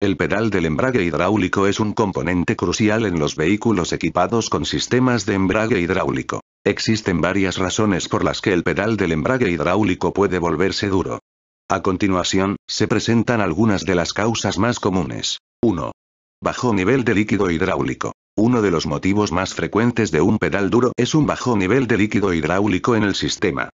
El pedal del embrague hidráulico es un componente crucial en los vehículos equipados con sistemas de embrague hidráulico. Existen varias razones por las que el pedal del embrague hidráulico puede volverse duro. A continuación, se presentan algunas de las causas más comunes. 1. Bajo nivel de líquido hidráulico. Uno de los motivos más frecuentes de un pedal duro es un bajo nivel de líquido hidráulico en el sistema.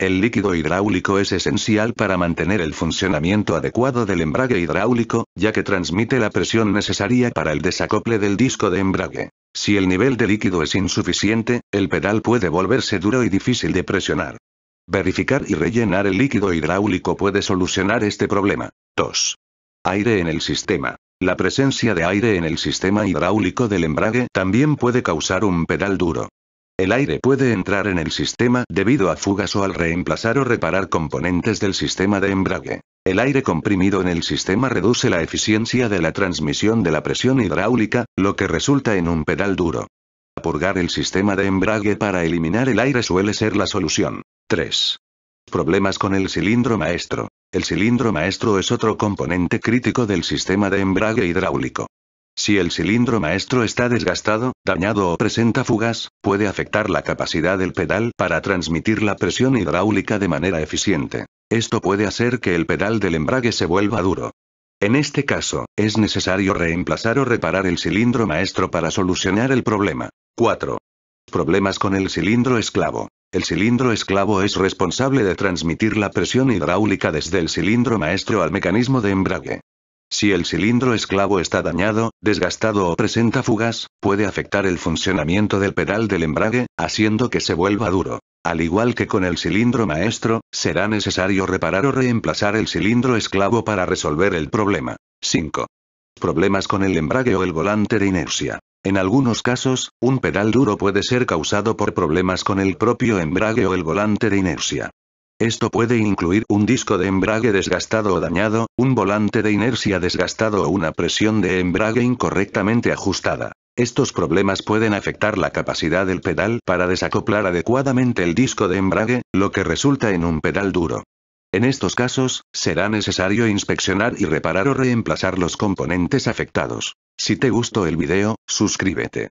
El líquido hidráulico es esencial para mantener el funcionamiento adecuado del embrague hidráulico, ya que transmite la presión necesaria para el desacople del disco de embrague. Si el nivel de líquido es insuficiente, el pedal puede volverse duro y difícil de presionar. Verificar y rellenar el líquido hidráulico puede solucionar este problema. 2. Aire en el sistema. La presencia de aire en el sistema hidráulico del embrague también puede causar un pedal duro. El aire puede entrar en el sistema debido a fugas o al reemplazar o reparar componentes del sistema de embrague. El aire comprimido en el sistema reduce la eficiencia de la transmisión de la presión hidráulica, lo que resulta en un pedal duro. Purgar el sistema de embrague para eliminar el aire suele ser la solución. 3. Problemas con el cilindro maestro. El cilindro maestro es otro componente crítico del sistema de embrague hidráulico. Si el cilindro maestro está desgastado, dañado o presenta fugas, puede afectar la capacidad del pedal para transmitir la presión hidráulica de manera eficiente. Esto puede hacer que el pedal del embrague se vuelva duro. En este caso, es necesario reemplazar o reparar el cilindro maestro para solucionar el problema. 4. Problemas con el cilindro esclavo. El cilindro esclavo es responsable de transmitir la presión hidráulica desde el cilindro maestro al mecanismo de embrague. Si el cilindro esclavo está dañado, desgastado o presenta fugas, puede afectar el funcionamiento del pedal del embrague, haciendo que se vuelva duro. Al igual que con el cilindro maestro, será necesario reparar o reemplazar el cilindro esclavo para resolver el problema. 5. Problemas con el embrague o el volante de inercia. En algunos casos, un pedal duro puede ser causado por problemas con el propio embrague o el volante de inercia. Esto puede incluir un disco de embrague desgastado o dañado, un volante de inercia desgastado o una presión de embrague incorrectamente ajustada. Estos problemas pueden afectar la capacidad del pedal para desacoplar adecuadamente el disco de embrague, lo que resulta en un pedal duro. En estos casos, será necesario inspeccionar y reparar o reemplazar los componentes afectados. Si te gustó el video, suscríbete.